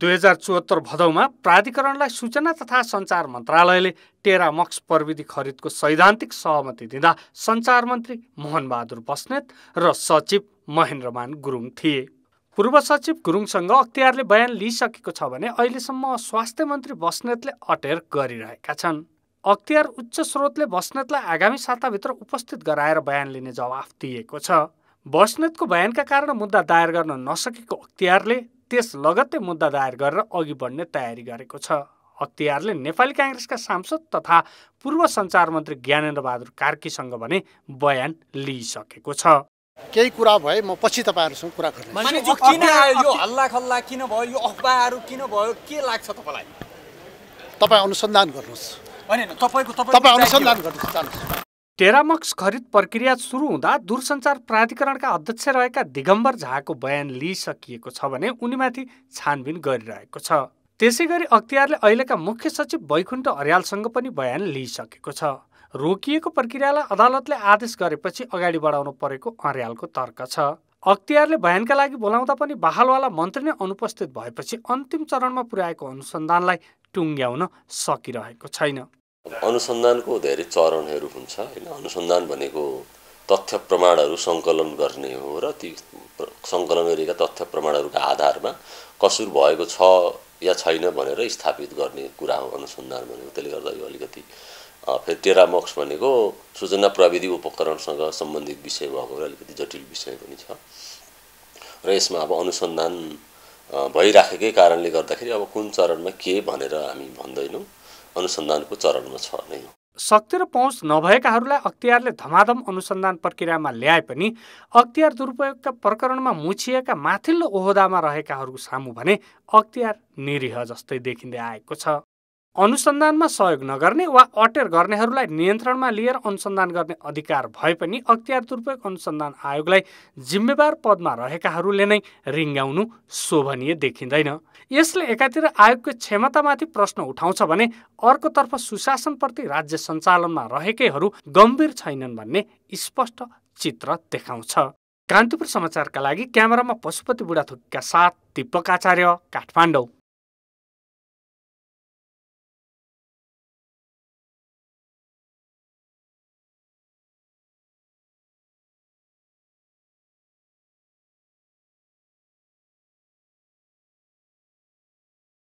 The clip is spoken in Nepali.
दुई हजार चौहत्तर भदौमा प्राधिकरणलाई सूचना तथा सञ्चार मन्त्रालयले टेरामक्स प्रविधि खरिदको सैद्धान्तिक सहमति दिँदा सञ्चार मन्त्री मोहनबहादुर बस्नेत र सचिव महेन्द्रमान गुरुङ थिए पूर्व सचिव गुरुङसँग अख्तियारले बयान लिइसकेको छ भने अहिलेसम्म स्वास्थ्य मन्त्री बस्नेतले अटेर गरिरहेका छन् अख्तियार उच्च स्रोतले बस्नेतलाई आगामी साताभित्र उपस्थित गराएर बयान लिने जवाफ दिएको छ बस्नेतको बयानका कारण मुद्दा दायर गर्न नसकेको अख्तियारले त्यस लगत्तै मुद्दा दायर गरेर अघि बढ्ने तयारी गरेको छ अख्तियारले नेपाली काङ्ग्रेसका सांसद तथा पूर्व सञ्चार मन्त्री ज्ञानेन्द्र बहादुर कार्कीसँग भने बयान लिइसकेको छ केही कुरा भए म पछि तपाईँहरूसँग कुरा गर्छु तपाईँ अनुसन्धान गर्नुहोस् तपाईँ अनुसन्धान गर्नुहोस् टेरामक्स खरिद प्रक्रिया सुरु हुँदा दूरसञ्चार प्राधिकरणका अध्यक्ष रहेका दिगम्बर झाको बयान लिइसकिएको छ भने उनीमाथि छानबिन गरिरहेको छ त्यसै गरी अख्तियारले अहिलेका मुख्य सचिव वैकुण्ठ अर्यालसँग पनि बयान लिइसकेको छ रोकिएको प्रक्रियालाई अदालतले आदेश गरेपछि अगाडि बढाउनु परेको अर्यालको तर्क छ अख्तियारले बयानका लागि बोलाउँदा पनि बहालवाला मन्त्री नै अनुपस्थित भएपछि अन्तिम चरणमा पुर्याएको अनुसन्धानलाई टुङ्ग्याउन सकिरहेको छैन अनुसन्धानको धेरै चरणहरू हुन्छ होइन अनुसन्धान भनेको तथ्य प्रमाणहरू सङ्कलन गर्ने हो र ती सङ्कलन गरिएका तथ्य प्रमाणहरूका आधारमा कसुर भएको छ या छैन भनेर स्थापित गर्ने कुरा हो अनुसन्धान भनेको त्यसले गर्दा यो अलिकति फेरि टेरामक्स भनेको सूचना प्रविधि उपकरणसँग सम्बन्धित विषय भएको र अलिकति जटिल विषय पनि छ र यसमा अब अनुसन्धान भइराखेकै कारणले गर्दाखेरि अब कुन चरणमा के भनेर हामी भन्दैनौँ अनुसन्धानको चरणमा छ नै शक्ति र पहुँच नभएकाहरूलाई अख्तियारले धमाधम अनुसन्धान प्रक्रियामा ल्याए पनि अख्तियार दुरुपयोगका प्रकरणमा मुछिएका माथिल्लो ओहदामा रहेकाहरू सामु भने अख्तियार निरीह जस्तै देखिँदै आएको छ अनुसन्धानमा सहयोग नगर्ने वा अटेर गर्नेहरूलाई नियन्त्रणमा लिएर अनुसन्धान गर्ने अधिकार भए पनि अख्तियार दुरुपयोग अनुसन्धान आयोगलाई जिम्मेवार पदमा रहेकाहरूले नै रिङ्गाउनु शोभनीय देखिँदैन यसले एकातिर आयोगको क्षमतामाथि प्रश्न उठाउँछ भने अर्कोतर्फ सुशासनप्रति राज्य सञ्चालनमा रहेकैहरू गम्भीर छैनन् भन्ने स्पष्ट चित्र देखाउँछ कान्तिपुर समाचारका लागि क्यामेरामा पशुपति बुढाथुकका साथ दिपक आचार्य काठमाडौँ